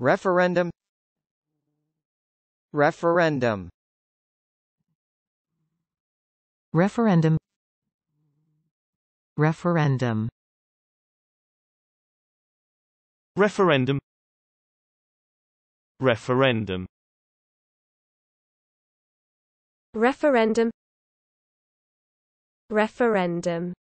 referendum referendum referendum referendum referendum referendum referendum referendum